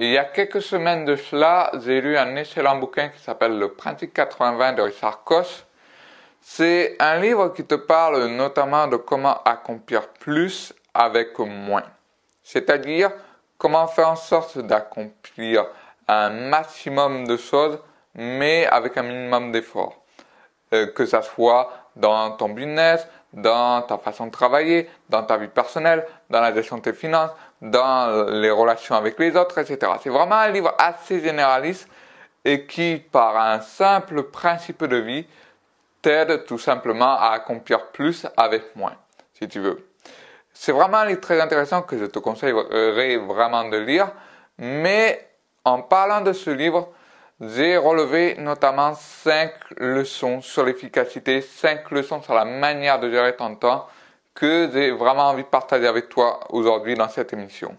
Il y a quelques semaines de cela, j'ai lu un excellent bouquin qui s'appelle Le Principe 80 de Richard Koch. C'est un livre qui te parle notamment de comment accomplir plus avec moins. C'est-à-dire comment faire en sorte d'accomplir un maximum de choses mais avec un minimum d'efforts. Euh, que ça soit dans ton business, dans ta façon de travailler, dans ta vie personnelle, dans la gestion de tes finances, dans les relations avec les autres, etc. C'est vraiment un livre assez généraliste et qui, par un simple principe de vie, t'aide tout simplement à accomplir plus avec moins, si tu veux. C'est vraiment un livre très intéressant que je te conseillerais vraiment de lire, mais en parlant de ce livre, j'ai relevé notamment 5 leçons sur l'efficacité, 5 leçons sur la manière de gérer ton temps, que j'ai vraiment envie de partager avec toi aujourd'hui dans cette émission.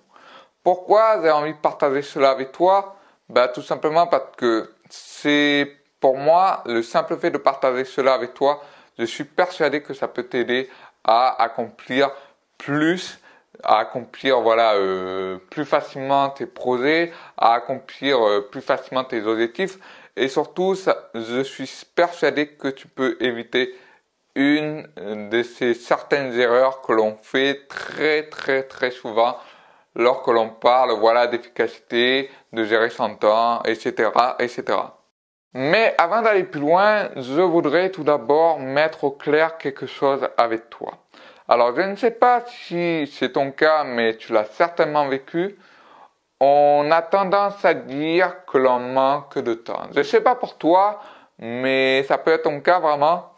Pourquoi j'ai envie de partager cela avec toi bah, Tout simplement parce que c'est pour moi le simple fait de partager cela avec toi, je suis persuadé que ça peut t'aider à accomplir plus à accomplir voilà euh, plus facilement tes projets, à accomplir euh, plus facilement tes objectifs et surtout je suis persuadé que tu peux éviter une de ces certaines erreurs que l'on fait très très très souvent lorsque l'on parle voilà d'efficacité, de gérer son temps, etc. etc. Mais avant d'aller plus loin, je voudrais tout d'abord mettre au clair quelque chose avec toi. Alors je ne sais pas si c'est ton cas, mais tu l'as certainement vécu. On a tendance à dire que l'on manque de temps. Je ne sais pas pour toi, mais ça peut être ton cas vraiment.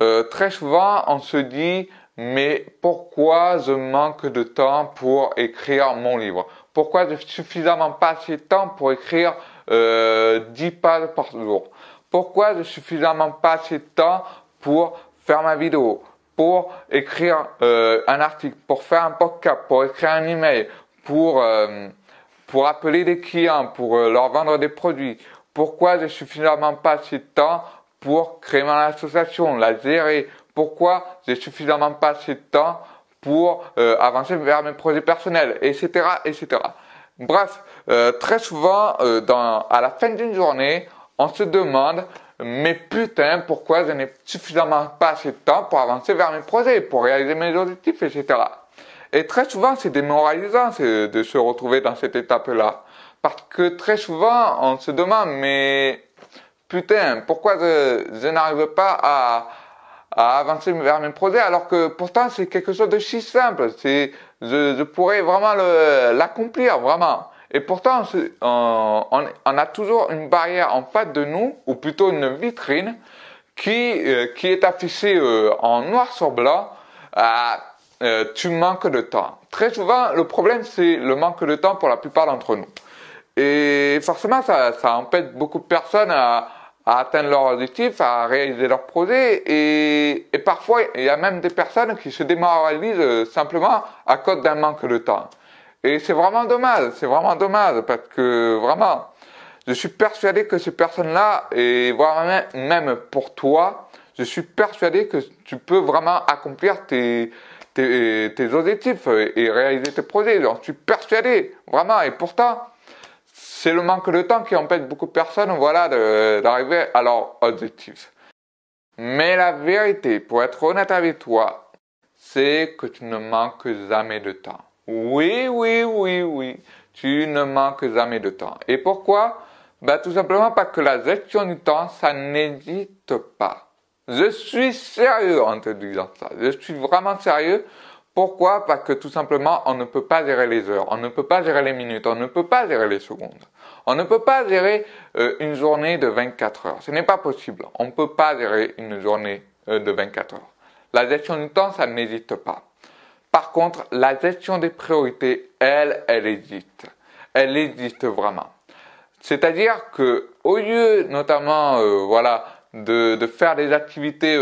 Euh, très souvent, on se dit, mais pourquoi je manque de temps pour écrire mon livre Pourquoi je suffisamment pas assez de temps pour écrire euh, 10 pages par jour Pourquoi je suffisamment pas assez de temps pour faire ma vidéo pour écrire euh, un article, pour faire un podcast, pour écrire un email, pour euh, pour appeler des clients, pour leur vendre des produits. Pourquoi je suffisamment pas assez de temps pour créer mon association, la gérer. Pourquoi j'ai suffisamment pas assez de temps pour euh, avancer vers mes projets personnels, etc., etc. Bref, euh, très souvent, euh, dans, à la fin d'une journée, on se demande, mais putain, pourquoi je n'ai suffisamment pas assez de temps pour avancer vers mes projets, pour réaliser mes objectifs, etc. Et très souvent, c'est démoralisant de se retrouver dans cette étape-là. Parce que très souvent, on se demande, mais putain, pourquoi je, n'arrive pas à, avancer vers mes projets alors que pourtant c'est quelque chose de si simple, c'est, je, pourrais vraiment l'accomplir, vraiment. Et pourtant, on, a toujours une barrière en face de nous, ou plutôt une vitrine, qui, euh, qui est affichée euh, en noir sur blanc, à euh, tu manques de temps. Très souvent, le problème, c'est le manque de temps pour la plupart d'entre nous. Et forcément, ça empêche beaucoup de personnes à, à atteindre leurs objectifs, à réaliser leurs projets. Et, et, parfois, il y a même des personnes qui se démoralisent euh, simplement à cause d'un manque de temps. Et c'est vraiment dommage, c'est vraiment dommage, parce que vraiment, je suis persuadé que ces personnes-là, et voire même pour toi, je suis persuadé que tu peux vraiment accomplir tes, tes, objectifs et réaliser tes projets. je suis persuadé, vraiment. Et pourtant, c'est le manque de temps qui empêche beaucoup de personnes voilà, d'arriver à leur objectif. Mais la vérité, pour être honnête avec toi, c'est que tu ne manques jamais de temps. Oui, oui, oui, oui, tu ne manques jamais de temps. Et pourquoi bah, Tout simplement parce que la gestion du temps, ça n'existe pas. Je suis sérieux en te disant ça. Je suis vraiment sérieux. Pourquoi Parce que tout simplement, on ne peut pas gérer les heures, on ne peut pas gérer les minutes, on ne peut pas gérer les secondes. On ne peut pas gérer euh, une journée de 24 heures. Ce n'est pas possible. On ne peut pas gérer une journée euh, de 24 heures. La gestion du temps, ça n'existe pas. Par contre, la gestion des priorités, elle, elle existe. Elle existe vraiment. C'est-à-dire que au lieu, notamment, euh, voilà, de, faire des activités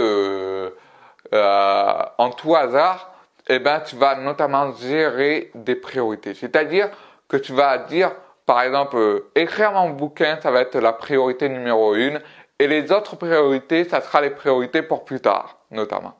en tout hasard, eh ben, tu vas notamment gérer des priorités. C'est-à-dire que tu vas dire par exemple, euh, écrire mon bouquin, ça va être la priorité numéro une. Et les autres priorités, ça sera les priorités pour plus tard, notamment.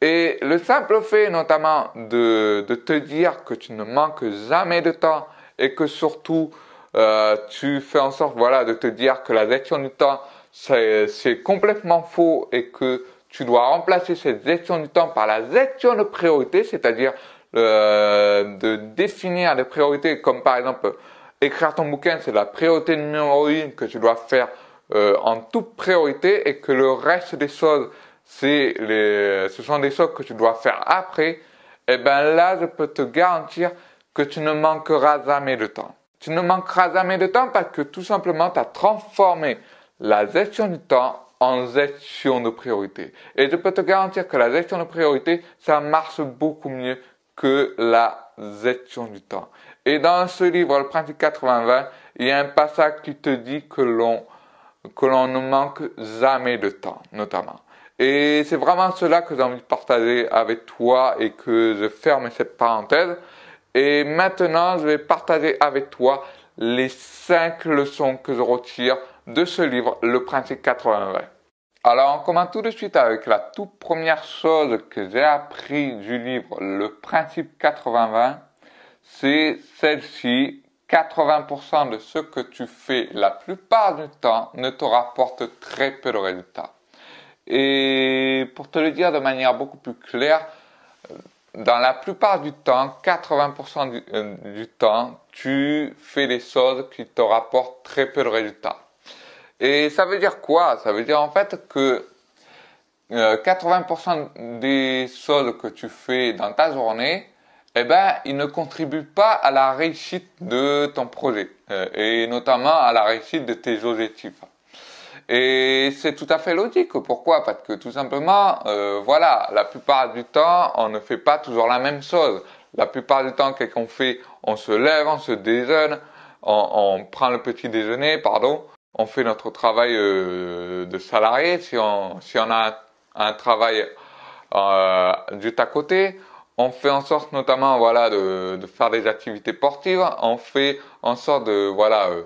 Et le simple fait, notamment, de, de te dire que tu ne manques jamais de temps et que surtout, euh, tu fais en sorte, voilà, de te dire que la gestion du temps, c'est complètement faux et que tu dois remplacer cette gestion du temps par la gestion de priorité, c'est-à-dire euh, de définir des priorités comme par exemple écrire ton bouquin, c'est la priorité numéro une que tu dois faire euh, en toute priorité et que le reste des choses, c'est les, ce sont des choses que tu dois faire après, et eh ben là, je peux te garantir que tu ne manqueras jamais de temps. Tu ne manqueras jamais de temps parce que tout simplement, tu as transformé la gestion du temps en gestion de priorité. Et je peux te garantir que la gestion de priorité, ça marche beaucoup mieux que la gestion du temps. Et dans ce livre, le principe 80-20, il y a un passage qui te dit que l'on, que l'on ne manque jamais de temps, notamment. Et c'est vraiment cela que j'ai envie de partager avec toi et que je ferme cette parenthèse. Et maintenant, je vais partager avec toi les cinq leçons que je retire de ce livre, Le Principe 80-20. Alors, on commence tout de suite avec la toute première chose que j'ai appris du livre Le Principe 80-20 c'est celle-ci. 80% de ce que tu fais la plupart du temps ne te rapporte très peu de résultats. Et pour te le dire de manière beaucoup plus claire, dans la plupart du temps, 80% euh, du, temps, tu fais des choses qui te rapportent très peu de résultats. Et ça veut dire quoi Ça veut dire en fait que 80% euh, des choses que tu fais dans ta journée eh ben, il ne contribue pas à la réussite de ton projet euh, et notamment à la réussite de tes objectifs. Et c'est tout à fait logique. Pourquoi Parce que tout simplement, euh, voilà, la plupart du temps, on ne fait pas toujours la même chose. La plupart du temps, qu'est-ce qu'on fait On se lève, on se déjeune, on, prend le petit déjeuner, pardon, on fait notre travail euh, de salarié si on, a un, travail du à côté on fait en sorte notamment voilà de, faire des activités sportives, on fait en sorte de voilà euh,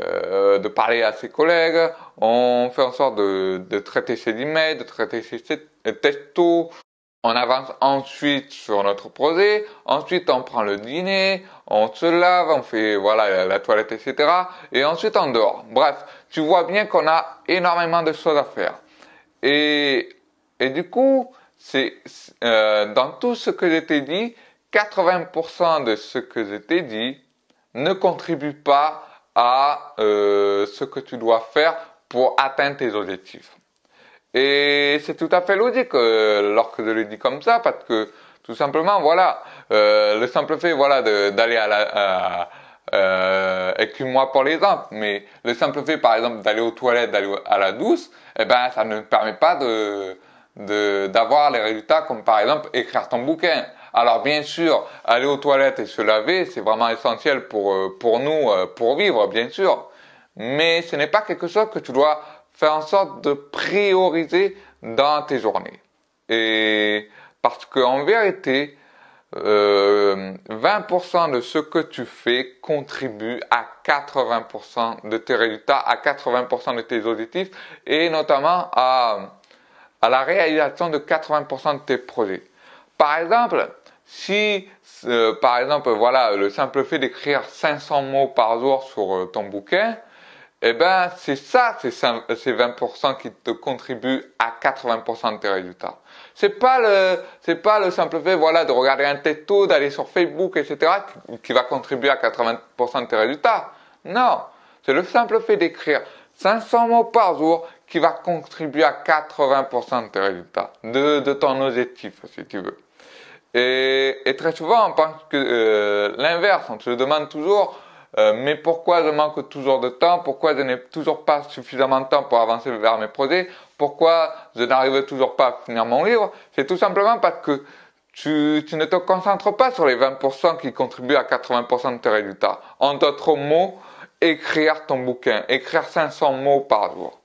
euh, de parler à ses collègues, on fait en sorte de, traiter ses emails, de traiter ses euh, textos. On avance ensuite sur notre projet, ensuite on prend le dîner, on se lave, on fait voilà la, toilette, etc. Et ensuite on dort. Bref, tu vois bien qu'on a énormément de choses à faire. et du coup, c'est euh, dans tout ce que je t'ai dit, 80% de ce que je t'ai dit ne contribue pas à euh, ce que tu dois faire pour atteindre tes objectifs. Et c'est tout à fait logique euh, lorsque je le dis comme ça, parce que tout simplement, voilà, le simple fait, voilà, d'aller à la, euh, moi pour l'exemple, mais le simple fait, par exemple, d'aller aux toilettes, d'aller à la douce, eh ben, ça ne permet pas de d'avoir les résultats comme par exemple écrire ton bouquin. Alors bien sûr, aller aux toilettes et se laver, c'est vraiment essentiel pour, euh, pour nous, euh, pour vivre, bien sûr. Mais ce n'est pas quelque chose que tu dois faire en sorte de prioriser dans tes journées. Et parce qu'en vérité, euh, 20% de ce que tu fais contribue à 80% de tes résultats, à 80% de tes objectifs et notamment à à la réalisation de 80% de tes projets. Par exemple, si, euh, par exemple, voilà, le simple fait d'écrire 500 mots par jour sur euh, ton bouquin, eh ben, c'est ça, c'est 20% qui te contribuent à 80% de tes résultats. C'est pas le, pas le simple fait, voilà, de regarder un této, d'aller sur Facebook, etc., qui va contribuer à 80% de tes résultats. Non. C'est le simple fait d'écrire 500 mots par jour qui va contribuer à 80% de tes résultats, de, de, ton objectif si tu veux. Et, très souvent on pense que euh, l'inverse, on se demande toujours euh, mais pourquoi je manque toujours de temps Pourquoi je n'ai toujours pas suffisamment de temps pour avancer vers mes projets Pourquoi je n'arrive toujours pas à finir mon livre C'est tout simplement parce que tu, tu, ne te concentres pas sur les 20% qui contribuent à 80% de tes résultats. En d'autres mots, écrire ton bouquin, écrire 500 mots par jour.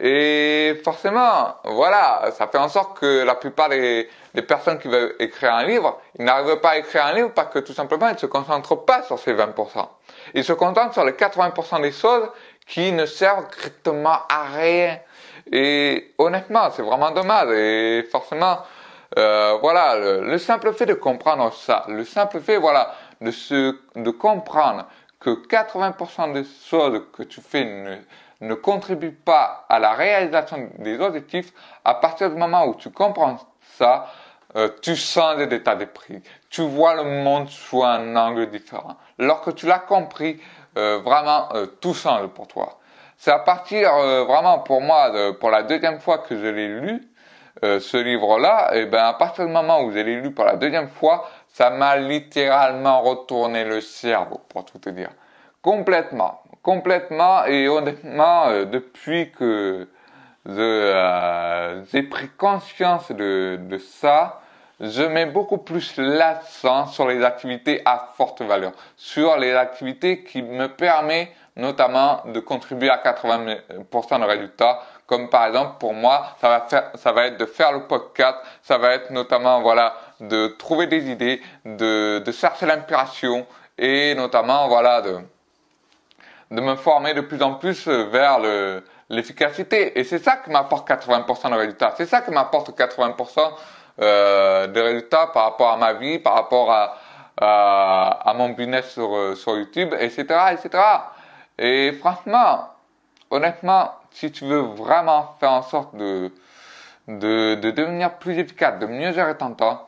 Et forcément, voilà, ça fait en sorte que la plupart des, personnes qui veulent écrire un livre, ils n'arrivent pas à écrire un livre parce que tout simplement, ils ne se concentrent pas sur ces 20%. Ils se concentrent sur les 80% des choses qui ne servent strictement à rien. Et honnêtement, c'est vraiment dommage. Et forcément, euh, voilà, le, le, simple fait de comprendre ça, le simple fait, voilà, de, se, de comprendre que 80% des choses que tu fais ne, ne contribuent pas à la réalisation des objectifs, à partir du moment où tu comprends ça, euh, tu sens des états prix tu vois le monde sous un angle différent. Lorsque tu l'as compris, euh, vraiment, euh, tout change pour toi. C'est à partir, vraiment pour moi, pour la deuxième fois que je l'ai lu, ce livre-là, et ben à partir du moment où je l'ai lu pour la deuxième fois, ça m'a littéralement retourné le cerveau, pour tout te dire. Complètement. Complètement et honnêtement, euh, depuis que euh, j'ai pris conscience de, de ça, je mets beaucoup plus l'accent sur les activités à forte valeur, sur les activités qui me permettent notamment de contribuer à 80% de résultats comme par exemple pour moi, ça va, faire, ça va être de faire le podcast, ça va être notamment voilà de trouver des idées, de, de chercher l'inspiration et notamment voilà de, de me former de plus en plus vers l'efficacité. Et c'est ça qui m'apporte 80% de résultats. C'est ça qui m'apporte 80% euh, de résultats par rapport à ma vie, par rapport à, à, à mon business sur, euh, sur YouTube, etc., etc. Et franchement, honnêtement, si tu veux vraiment faire en sorte de, devenir plus efficace, de mieux gérer ton temps,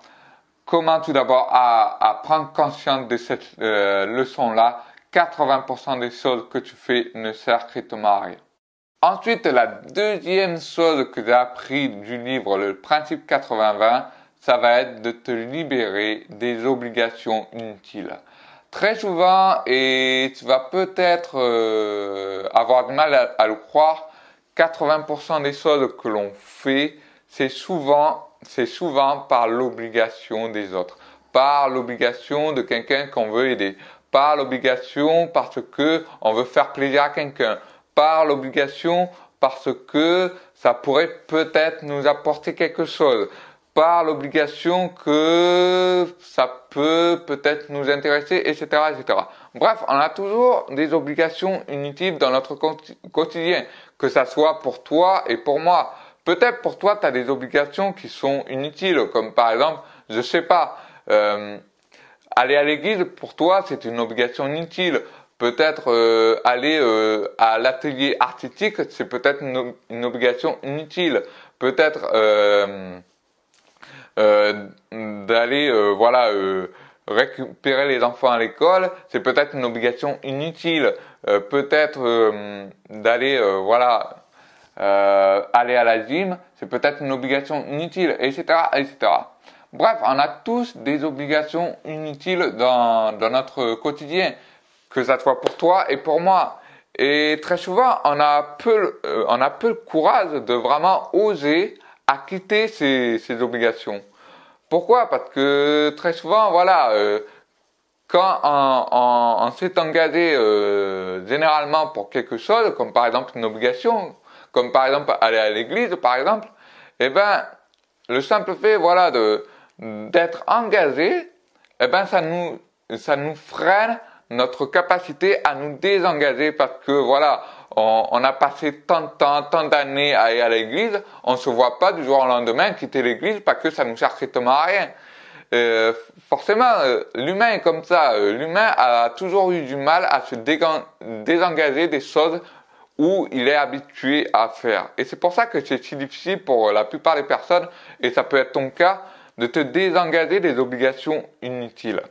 comment tout d'abord à, prendre conscience de cette euh, leçon-là, 80% des choses que tu fais ne servent strictement à rien. Ensuite, la deuxième chose que j'ai appris du livre Le principe 80-20, ça va être de te libérer des obligations inutiles. Très souvent, et tu vas peut-être euh, avoir du mal à le croire, 80% des choses que l'on fait, c'est souvent, c'est souvent par l'obligation des autres, par l'obligation de quelqu'un qu'on veut aider, par l'obligation parce que on veut faire plaisir à quelqu'un, par l'obligation parce que ça pourrait peut-être nous apporter quelque chose par l'obligation que ça peut peut-être nous intéresser, etc., etc. Bref, on a toujours des obligations inutiles dans notre quotidien, que ça soit pour toi et pour moi. Peut-être pour toi, tu as des obligations qui sont inutiles, comme par exemple, je sais pas, euh, aller à l'église, pour toi, c'est une obligation inutile. Peut-être euh, aller euh, à l'atelier artistique, c'est peut-être une, obligation inutile. Peut-être euh, d'aller euh, voilà euh, récupérer les enfants à l'école, c'est peut-être une obligation inutile, peut-être d'aller voilà aller à la gym, c'est peut-être une obligation inutile, etc., etc. Bref, on a tous des obligations inutiles dans, dans notre quotidien, que ça soit pour toi et pour moi. Et très souvent, on a peu, on a peu le courage de vraiment oser acquitter ces, ces obligations. Pourquoi Parce que très souvent, voilà, euh, quand on, s'est engagé euh, généralement pour quelque chose, comme par exemple une obligation, comme par exemple aller à l'église, par exemple, eh ben, le simple fait, voilà, de d'être engagé, eh ben, ça nous ça nous freine notre capacité à nous désengager parce que voilà, on, a passé tant de temps, tant d'années à aller à l'église, on ne se voit pas du jour au lendemain quitter l'église parce que ça nous sert strictement à rien. Euh, forcément, euh, l'humain est comme ça. Euh, l'humain a toujours eu du mal à se désengager des choses où il est habitué à faire. Et c'est pour ça que c'est si difficile pour la plupart des personnes, et ça peut être ton cas, de te désengager des obligations inutiles.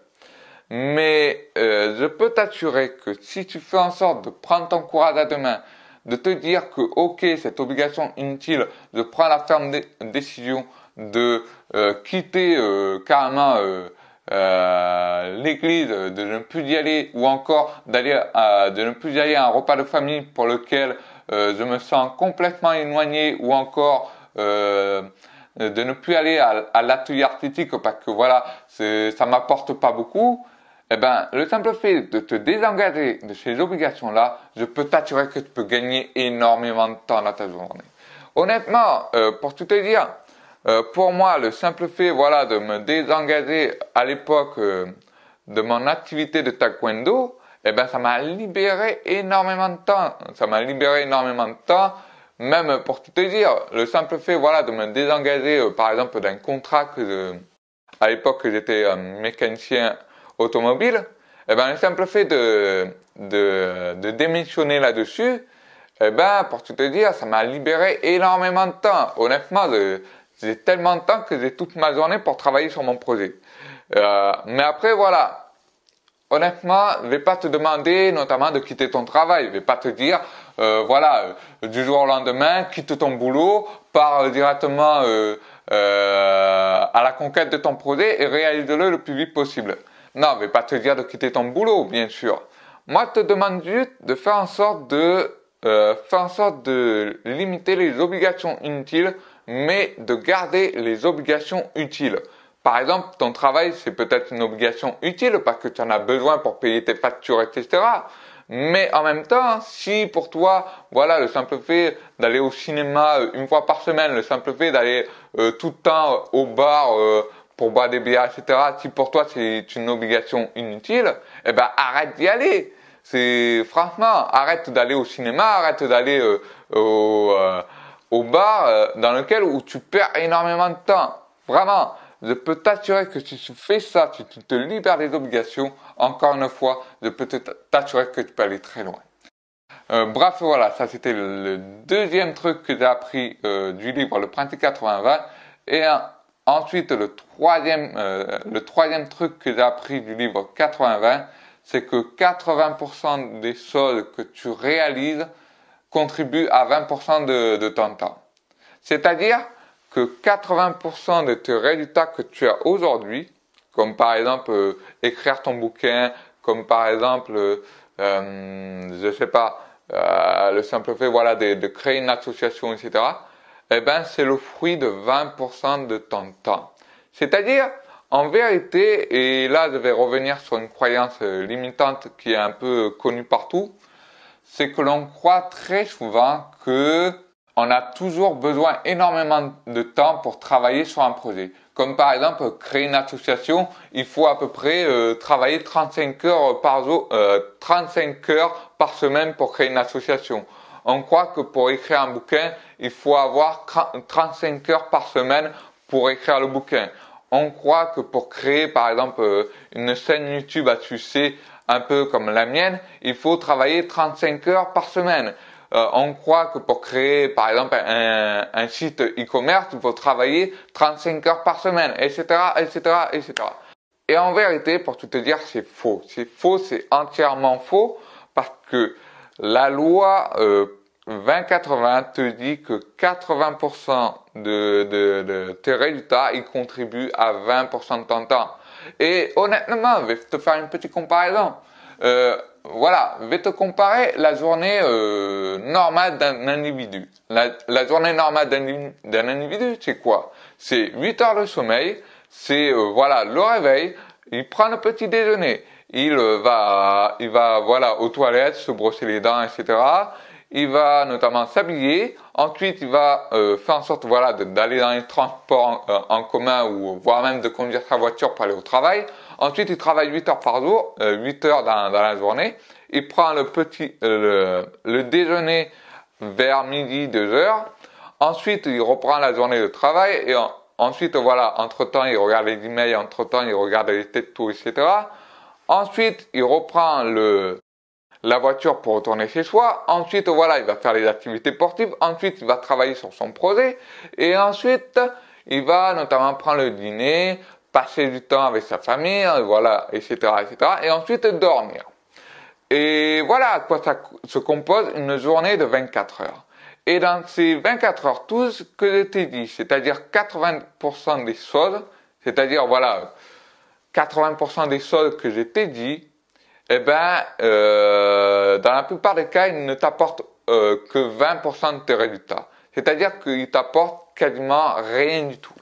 Mais euh, je peux t'assurer que si tu fais en sorte de prendre ton courage à deux mains, de te dire que ok, cette obligation inutile de prendre la ferme décision de euh, quitter euh, carrément euh, l'église, de ne plus y aller, ou encore d'aller de ne plus y aller à un repas de famille pour lequel je me sens complètement éloigné, ou encore de ne plus aller à, à l'atelier artistique parce que voilà, ça m'apporte pas beaucoup, eh ben, le simple fait de te désengager de ces obligations-là, je peux t'assurer que tu peux gagner énormément de temps dans ta journée. Honnêtement, euh, pour tout te dire, euh, pour moi, le simple fait, voilà, de me désengager à l'époque euh, de mon activité de taekwondo, eh ben, ça m'a libéré énormément de temps. Ça m'a libéré énormément de temps. Même pour tout te dire, le simple fait, voilà, de me désengager, euh, par exemple, d'un contrat que à l'époque, j'étais euh, mécanicien automobile, eh ben, le simple fait de, de, démissionner là-dessus, eh ben, pour tout te dire, ça m'a libéré énormément de temps. Honnêtement, j'ai tellement de temps que j'ai toute ma journée pour travailler sur mon projet. Euh, mais après, voilà. Honnêtement, je vais pas te demander notamment de quitter ton travail. Je vais pas te dire, euh, voilà, euh, du jour au lendemain, quitte ton boulot, pars directement à la conquête de ton projet et réalise-le le plus vite possible. Non, mais pas te dire de quitter ton boulot, bien sûr. Moi, je te demande juste de faire en sorte de euh, faire en sorte de limiter les obligations inutiles, mais de garder les obligations utiles. Par exemple, ton travail, c'est peut-être une obligation utile parce que tu en as besoin pour payer tes factures, etc. Mais en même temps, si pour toi, voilà, le simple fait d'aller au cinéma euh, une fois par semaine, le simple fait d'aller euh, tout le temps au bar, euh, pour boire des bières, etc., si pour toi c'est une obligation inutile, eh ben arrête d'y aller. C'est franchement, arrête d'aller au cinéma, arrête d'aller euh, euh, au, bar euh, dans lequel où tu perds énormément de temps. Vraiment, je peux t'assurer que si tu fais ça, si tu te libères des obligations, encore une fois, je peux t'assurer que tu peux aller très loin. bref, voilà, ça c'était le, deuxième truc que j'ai appris du livre Le Printemps 80-20. Et un Ensuite, le troisième, euh, le troisième truc que j'ai appris du livre 80-20, c'est que 80% des soldes que tu réalises contribuent à 20% de, de ton temps. C'est-à-dire que 80% de tes résultats que tu as aujourd'hui, comme par exemple euh, écrire ton bouquin, comme par exemple, euh, je ne sais pas, le simple fait voilà, de, de créer une association, etc., eh ben, c'est le fruit de 20% de ton temps. C'est-à-dire, en vérité, et là je vais revenir sur une croyance euh, limitante qui est un peu connue partout, c'est que l'on croit très souvent que on a toujours besoin énormément de temps pour travailler sur un projet. Comme par exemple créer une association, il faut à peu près euh, travailler 35 heures par 35 euh, heures par semaine pour créer une association. On croit que pour écrire un bouquin, il faut avoir 35 heures par semaine pour écrire le bouquin. On croit que pour créer, par exemple, euh, une scène YouTube à succès, un peu comme la mienne, il faut travailler 35 heures par semaine. Euh, on croit que pour créer, par exemple, un, site e-commerce, il faut travailler 35 heures par semaine, etc., etc., etc. Et en vérité, pour tout te dire, c'est faux. C'est faux, c'est entièrement faux, parce que la loi euh, 20-80 te dit que 80% de, de, de, tes résultats, ils contribuent à 20% de ton temps. Et honnêtement, je vais te faire une petite comparaison. Euh, voilà, je vais te comparer la journée euh, normale d'un individu. La, journée normale d'un individu, c'est quoi C'est 8 heures de sommeil, c'est euh, voilà le réveil, il prend le petit déjeuner, il va, il va voilà aux toilettes, se brosser les dents, etc il va notamment s'habiller, ensuite il va euh, faire en sorte voilà, d'aller dans les transports euh, en, commun ou voire même de conduire sa voiture pour aller au travail. Ensuite il travaille 8 heures par jour, 8 euh, heures dans, dans, la journée. Il prend le, petit, le, déjeuner vers midi, 2 heures. Ensuite il reprend la journée de travail et ensuite voilà, entre-temps il regarde les emails, entre-temps il regarde les têtes, tout, etc. Ensuite il reprend le, la voiture pour retourner chez soi. Ensuite, voilà, il va faire les activités sportives. Ensuite, il va travailler sur son projet. Et ensuite, il va notamment prendre le dîner, passer du temps avec sa famille, hein, voilà, etc., etc. Et ensuite, dormir. Et voilà à quoi ça se compose une journée de 24 heures. Et dans ces 24 heures, tous que je t'ai dit, c'est-à-dire 80% des choses, c'est-à-dire voilà, 80% des choses que je t'ai dit, eh ben, euh, dans la plupart des cas, il ne t'apporte euh, que 20% de tes résultats. C'est-à-dire qu'ils t'apportent quasiment rien du tout.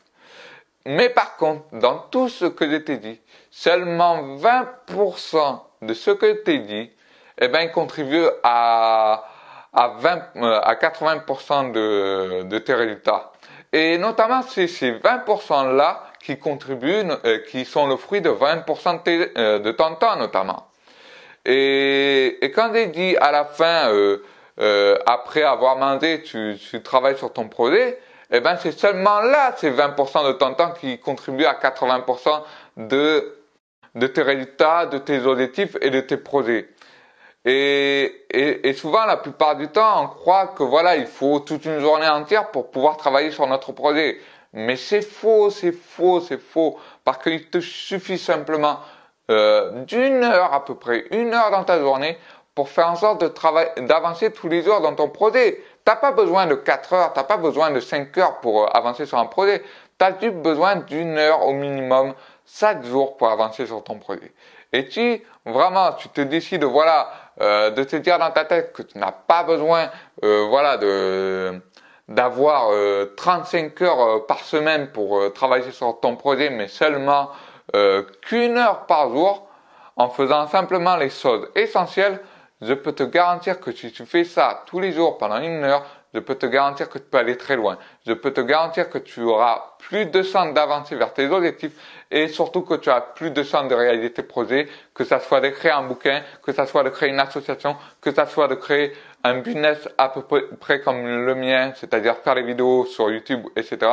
Mais par contre, dans tout ce que je t'ai dit, seulement 20% de ce que je t'ai dit, eh ben, ils contribue à, à, 20, euh, à 80% de, de tes résultats. Et notamment, c'est ces 20% là qui contribuent, qui sont le fruit de 20% de, de ton temps notamment. Et, quand il dit à la fin, euh, euh, après avoir mandé, tu, travailles sur ton projet, eh ben c'est seulement là ces 20% de ton temps qui contribuent à 80% de, de tes résultats, de tes objectifs et de tes projets. Et, et, souvent, la plupart du temps, on croit que voilà, il faut toute une journée entière pour pouvoir travailler sur notre projet. Mais c'est faux, c'est faux, c'est faux. Parce qu'il te suffit simplement euh, d'une heure à peu près, une heure dans ta journée pour faire en sorte de travailler, d'avancer tous les jours dans ton projet. T'as pas besoin de 4 heures, t'as pas besoin de 5 heures pour euh, avancer sur un projet. T'as juste besoin d'une heure au minimum chaque jours pour avancer sur ton projet. Et si vraiment tu te décides, voilà, euh, de te dire dans ta tête que tu n'as pas besoin, voilà, de d'avoir 35 heures par semaine pour travailler sur ton projet, mais seulement euh, qu'une heure par jour en faisant simplement les choses essentielles, je peux te garantir que si tu fais ça tous les jours pendant une heure, je peux te garantir que tu peux aller très loin. Je peux te garantir que tu auras plus de chances d'avancer vers tes objectifs et surtout que tu as plus de chances de réaliser tes projets, que ça soit de créer un bouquin, que ça soit de créer une association, que ça soit de créer un business à peu près comme le mien, c'est-à-dire faire des vidéos sur YouTube, etc.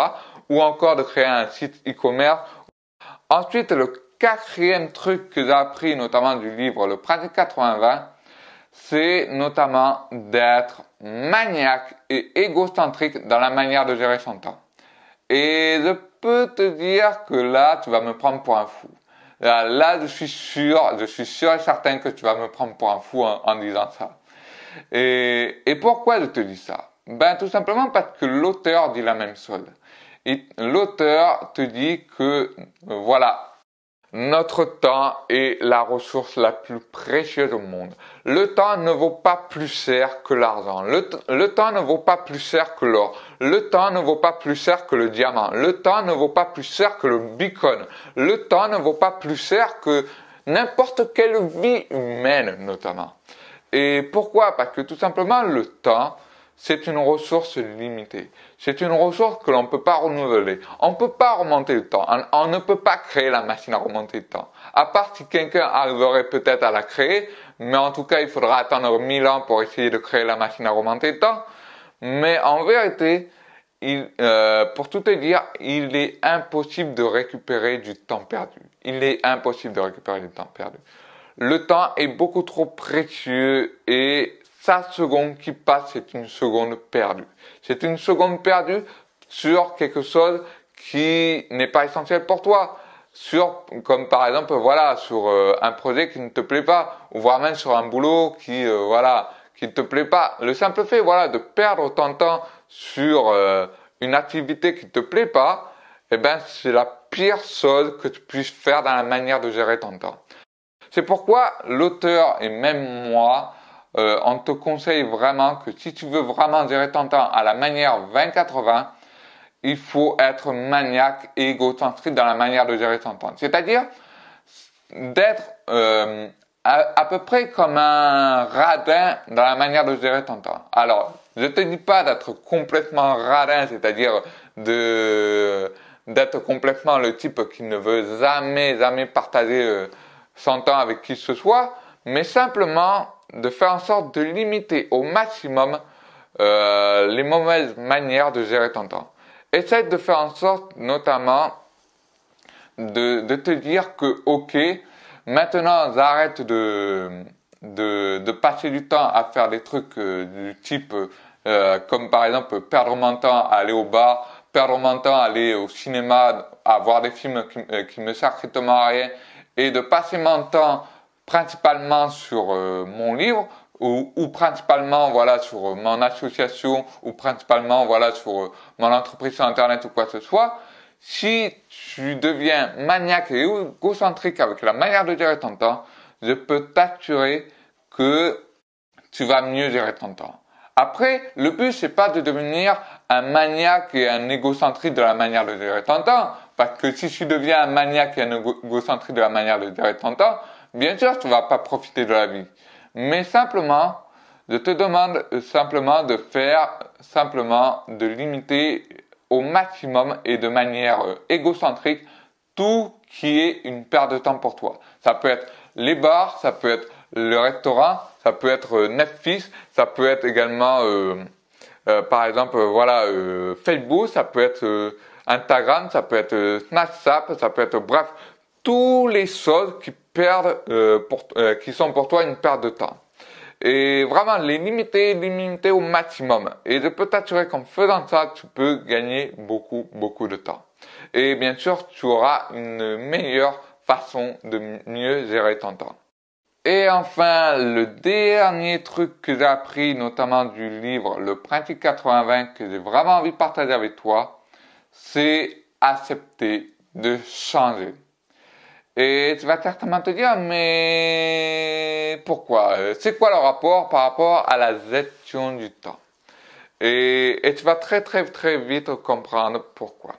Ou encore de créer un site e-commerce Ensuite, le quatrième truc que j'ai appris notamment du livre Le Pratique 80 c'est notamment d'être maniaque et égocentrique dans la manière de gérer son temps. Et je peux te dire que là, tu vas me prendre pour un fou. Là, je suis sûr, je suis sûr et certain que tu vas me prendre pour un fou en, disant ça. Et, et pourquoi je te dis ça Ben tout simplement parce que l'auteur dit la même chose l'auteur te dit que euh, voilà, notre temps est la ressource la plus précieuse au monde. Le temps ne vaut pas plus cher que l'argent. Le, temps ne vaut pas plus cher que l'or. Le temps ne vaut pas plus cher que le diamant. Le temps ne vaut pas plus cher que le beacon. Le temps ne vaut pas plus cher que n'importe quelle vie humaine notamment. Et pourquoi Parce que tout simplement le temps c'est une ressource limitée. C'est une ressource que l'on ne peut pas renouveler. On ne peut pas remonter le temps. On, ne peut pas créer la machine à remonter le temps. À part si quelqu'un arriverait peut-être à la créer, mais en tout cas, il faudra attendre mille ans pour essayer de créer la machine à remonter le temps. Mais en vérité, il, euh, pour tout te dire, il est impossible de récupérer du temps perdu. Il est impossible de récupérer du temps perdu. Le temps est beaucoup trop précieux et sa seconde qui passe c'est une seconde perdue. C'est une seconde perdue sur quelque chose qui n'est pas essentiel pour toi. Sur, comme par exemple, voilà, sur euh, un projet qui ne te plaît pas, ou voire même sur un boulot qui, euh, voilà, qui ne te plaît pas. Le simple fait, voilà, de perdre ton de temps sur euh, une activité qui ne te plaît pas, eh ben, c'est la pire chose que tu puisses faire dans la manière de gérer ton temps. C'est pourquoi l'auteur et même moi, euh, on te conseille vraiment que si tu veux vraiment gérer ton temps à la manière 20-80, il faut être maniaque et égocentrique dans la manière de gérer ton temps. C'est-à-dire d'être euh, à, peu près comme un radin dans la manière de gérer ton temps. Alors, je ne te dis pas d'être complètement radin, c'est-à-dire de d'être complètement le type qui ne veut jamais, jamais partager euh, son temps avec qui que ce soit, mais simplement de faire en sorte de limiter au maximum euh, les mauvaises manières de gérer ton temps. Essaye de faire en sorte notamment de, te dire que ok, maintenant arrête de, de, passer du temps à faire des trucs euh, du type euh, comme par exemple perdre mon temps à aller au bar, perdre mon temps à aller au cinéma, à voir des films qui, qui me servent strictement à rien et de passer mon temps principalement sur euh, mon livre ou, ou, principalement voilà sur euh, mon association ou principalement voilà sur euh, mon entreprise sur internet ou quoi que ce soit, si tu deviens maniaque et égocentrique avec la manière de gérer ton temps, je peux t'assurer que tu vas mieux gérer ton temps. Après, le but c'est pas de devenir un maniaque et un égocentrique de la manière de gérer ton temps, parce que si tu deviens un maniaque et un égocentrique de la manière de gérer ton temps, Bien sûr, tu vas pas profiter de la vie, mais simplement, je te demande simplement de faire, simplement de limiter au maximum et de manière euh, égocentrique tout qui est une perte de temps pour toi. Ça peut être les bars, ça peut être le restaurant, ça peut être euh, Netflix, ça peut être également, euh, par exemple, voilà, Facebook, ça peut être Instagram, ça peut être Snapchat, ça peut être, bref, toutes les choses qui perdent, euh, euh, qui sont pour toi une perte de temps. Et vraiment, les limiter, limiter au maximum. Et je peux t'assurer qu'en faisant ça, tu peux gagner beaucoup, beaucoup de temps. Et bien sûr, tu auras une meilleure façon de mieux gérer ton temps. Et enfin, le dernier truc que j'ai appris, notamment du livre Le Principe 80 que j'ai vraiment envie de partager avec toi, c'est accepter de changer. Et tu vas certainement te dire, mais pourquoi C'est quoi le rapport par rapport à la gestion du temps et, et, tu vas très très très vite comprendre pourquoi.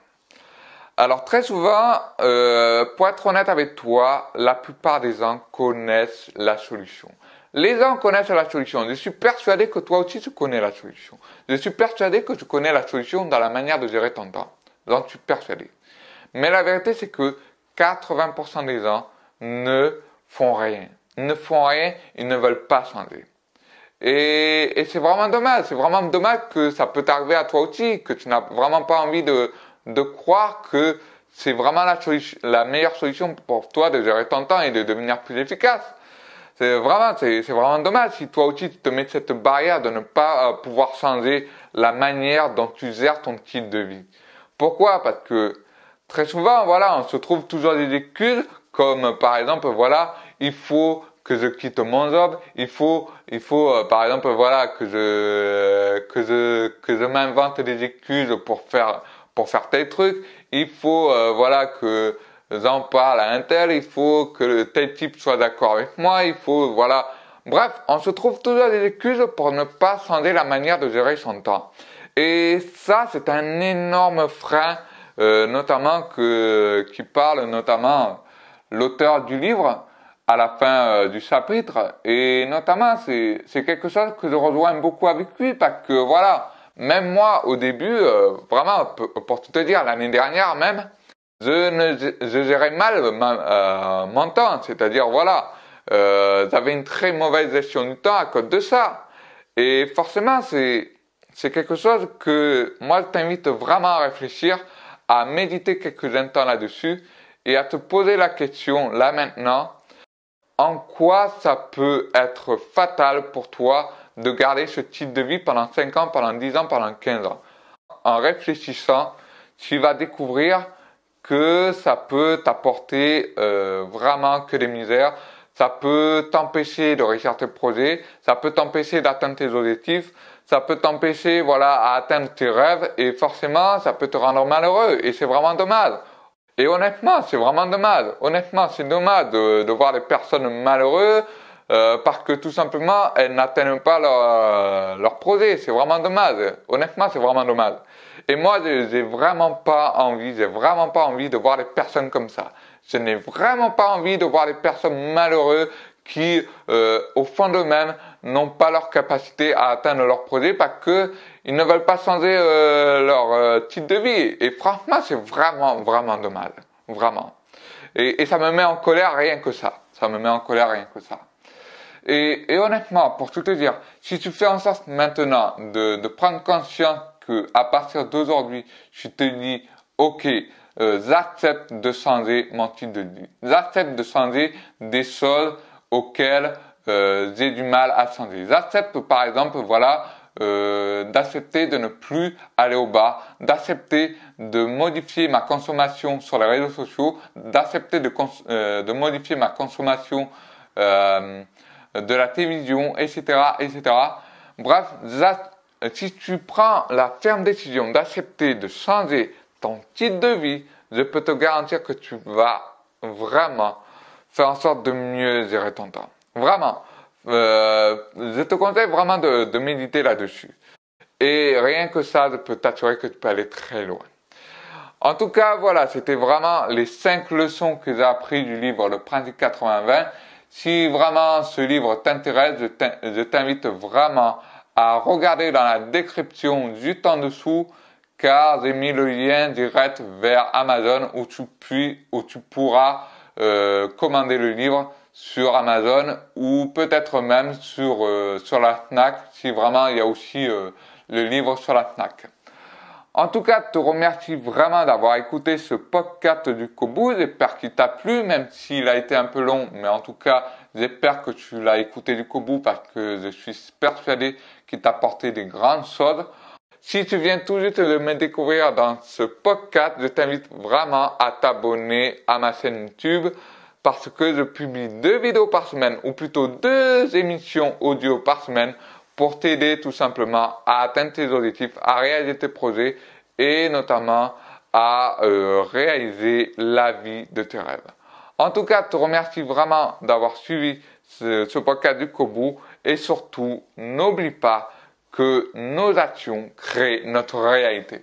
Alors très souvent, euh, pour être honnête avec toi, la plupart des gens connaissent la solution. Les gens connaissent la solution. Je suis persuadé que toi aussi tu connais la solution. Je suis persuadé que tu connais la solution dans la manière de gérer ton temps. Je suis persuadé. Mais la vérité c'est que 80% des gens ne font rien. ne font rien, ils ne veulent pas changer. Et, c'est vraiment dommage, c'est vraiment dommage que ça peut arriver à toi aussi, que tu n'as vraiment pas envie de, croire que c'est vraiment la, meilleure solution pour toi de gérer ton temps et de devenir plus efficace. C'est vraiment, c'est vraiment dommage si toi aussi tu te mets cette barrière de ne pas euh, pouvoir changer la manière dont tu gères ton style de vie. Pourquoi Parce que Très souvent, voilà, on se trouve toujours des excuses, comme par exemple, voilà, il faut que je quitte mon job, il faut, il faut, euh, par exemple, voilà, que je, que je, que je m'invente des excuses pour faire, pour faire tel truc, il faut, euh, voilà, que j'en parle à un tel, il faut que tel type soit d'accord avec moi, il faut, voilà. Bref, on se trouve toujours des excuses pour ne pas changer la manière de gérer son temps. Et ça, c'est un énorme frein euh, notamment que, qui parle notamment l'auteur du livre à la fin euh, du chapitre. Et notamment, c'est quelque chose que je rejoins beaucoup avec lui parce que voilà, même moi au début, euh, vraiment, pour tout te dire, l'année dernière même, je, je gérais mal mon temps. C'est-à-dire, voilà, j'avais une très mauvaise gestion du temps à cause de ça. Et forcément, c'est quelque chose que moi, je t'invite vraiment à réfléchir à méditer quelques instants là-dessus et à te poser la question là maintenant, en quoi ça peut être fatal pour toi de garder ce type de vie pendant 5 ans, pendant 10 ans, pendant 15 ans. En réfléchissant, tu vas découvrir que ça peut t'apporter euh, vraiment que des misères, ça peut t'empêcher de réussir tes projets, ça peut t'empêcher d'atteindre tes objectifs, ça peut t'empêcher voilà, à atteindre tes rêves et forcément ça peut te rendre malheureux et c'est vraiment dommage. Et honnêtement, c'est vraiment dommage. Honnêtement, c'est dommage de, voir des personnes malheureuses euh, parce que tout simplement, elles n'atteignent pas leur, euh, leur projet. C'est vraiment dommage. Honnêtement, c'est vraiment dommage. Et moi, j'ai vraiment pas envie, j'ai vraiment pas envie de voir des personnes comme ça. Je n'ai vraiment pas envie de voir des personnes malheureuses qui, euh, au fond d'eux-mêmes, n'ont pas leur capacité à atteindre leur projet parce que ils ne veulent pas changer euh, leur euh, type de vie. Et franchement, c'est vraiment, vraiment dommage. Vraiment. Et, ça me met en colère rien que ça. Ça me met en colère rien que ça. Et, et honnêtement, pour tout te dire, si tu fais en sorte maintenant de, prendre conscience que à partir d'aujourd'hui, je te dis, ok, euh, j'accepte de changer mon titre de vie. J'accepte de changer des choses auxquelles euh, j'ai du mal à changer. J'accepte par exemple, voilà, euh, d'accepter de ne plus aller au bar, d'accepter de modifier ma consommation sur les réseaux sociaux, d'accepter de, euh, de, modifier ma consommation euh, de la télévision, etc., etc. Bref, si tu prends la ferme décision d'accepter de changer ton type de vie, je peux te garantir que tu vas vraiment faire en sorte de mieux gérer ton temps. Vraiment. Euh, je te conseille vraiment de, de méditer là-dessus. Et rien que ça peut t'assurer que tu peux aller très loin. En tout cas, voilà, c'était vraiment les cinq leçons que j'ai apprises du livre Le Principe 80-20. Si vraiment ce livre t'intéresse, je t'invite vraiment à regarder dans la description juste en dessous car j'ai mis le lien direct vers Amazon où tu, puis, où tu pourras euh, commander le livre sur Amazon ou peut-être même sur, euh, sur la Fnac si vraiment il y a aussi euh, le livre sur la Fnac. En tout cas, te remercie vraiment d'avoir écouté ce podcast du Kobu. J'espère qu'il t'a plu, même s'il a été un peu long. Mais en tout cas, j'espère que tu l'as écouté du Kobu parce que je suis persuadé qu'il t'a apporté des grandes choses. Si tu viens tout juste de me découvrir dans ce podcast, je t'invite vraiment à t'abonner à ma chaîne YouTube parce que je publie deux vidéos par semaine, ou plutôt deux émissions audio par semaine, pour t'aider tout simplement à atteindre tes objectifs, à réaliser tes projets et notamment à euh, réaliser la vie de tes rêves. En tout cas, te remercie vraiment d'avoir suivi ce, podcast du Kobo et surtout, n'oublie pas que nos actions créent notre réalité.